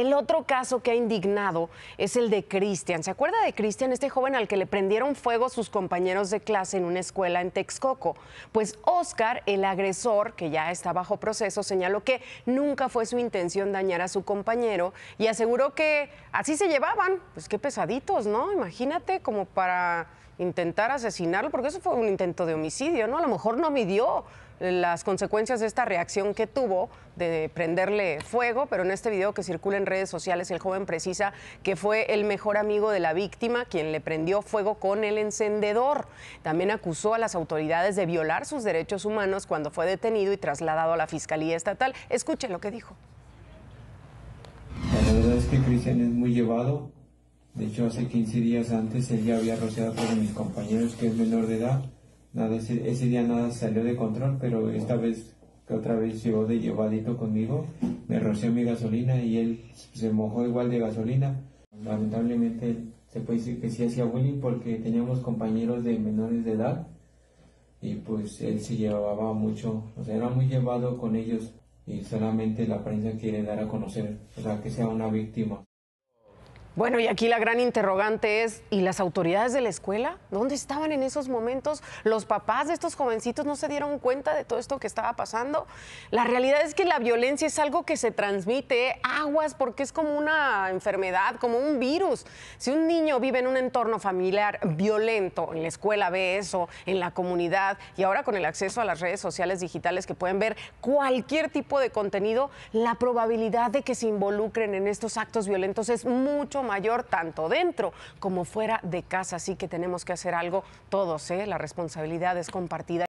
El otro caso que ha indignado es el de Cristian. ¿Se acuerda de Cristian, este joven al que le prendieron fuego sus compañeros de clase en una escuela en Texcoco? Pues Oscar, el agresor, que ya está bajo proceso, señaló que nunca fue su intención dañar a su compañero y aseguró que así se llevaban. Pues qué pesaditos, ¿no? Imagínate como para intentar asesinarlo, porque eso fue un intento de homicidio, ¿no? A lo mejor no midió las consecuencias de esta reacción que tuvo de prenderle fuego, pero en este video que circula en redes sociales el joven precisa que fue el mejor amigo de la víctima quien le prendió fuego con el encendedor. También acusó a las autoridades de violar sus derechos humanos cuando fue detenido y trasladado a la Fiscalía Estatal. Escuche lo que dijo. La verdad es que Cristian es muy llevado, de hecho, hace 15 días antes él ya había rociado con mis compañeros que es menor de edad. Nada, ese, ese, día nada salió de control, pero esta vez que otra vez llegó de llevadito conmigo, me roció mi gasolina y él se mojó igual de gasolina. Lamentablemente se puede decir que sí hacía bullying porque teníamos compañeros de menores de edad y pues él se llevaba mucho, o sea, era muy llevado con ellos y solamente la prensa quiere dar a conocer, o sea, que sea una víctima. Bueno, y aquí la gran interrogante es, ¿y las autoridades de la escuela? ¿Dónde estaban en esos momentos? ¿Los papás de estos jovencitos no se dieron cuenta de todo esto que estaba pasando? La realidad es que la violencia es algo que se transmite, aguas, porque es como una enfermedad, como un virus. Si un niño vive en un entorno familiar violento, en la escuela ve eso, en la comunidad, y ahora con el acceso a las redes sociales digitales que pueden ver cualquier tipo de contenido, la probabilidad de que se involucren en estos actos violentos es mucho mayor tanto dentro como fuera de casa, así que tenemos que hacer algo todos, ¿eh? la responsabilidad es compartida.